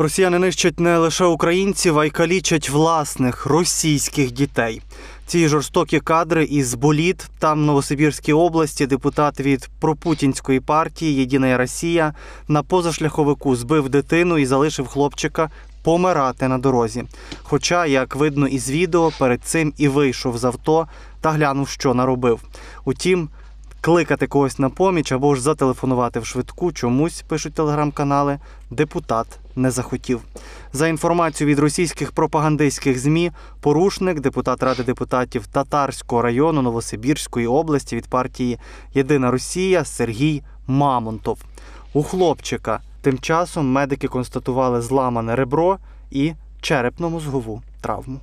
Росіяни нищать не лише українців, а й калічать власних російських дітей. Ці жорстокі кадри із боліт там в Новосибірській області депутат від пропутінської партії Єдина Росія на позашляховику збив дитину і залишив хлопчика помирати на дорозі. Хоча, як видно із відео, перед цим і вийшов з авто та глянув, що наробив. Утім, кликати когось на поміч або ж зателефонувати в швидку чомусь пишуть телеграм-канали. Депутат не захотів. За інформацією від російських пропагандистських змі, порушник, депутат ради депутатів Татарського району Новосибірської області від партії Єдина Росія Сергій Мамонтов. У хлопчика тим часом медики констатували зламане ребро і черепно-мозгову травму.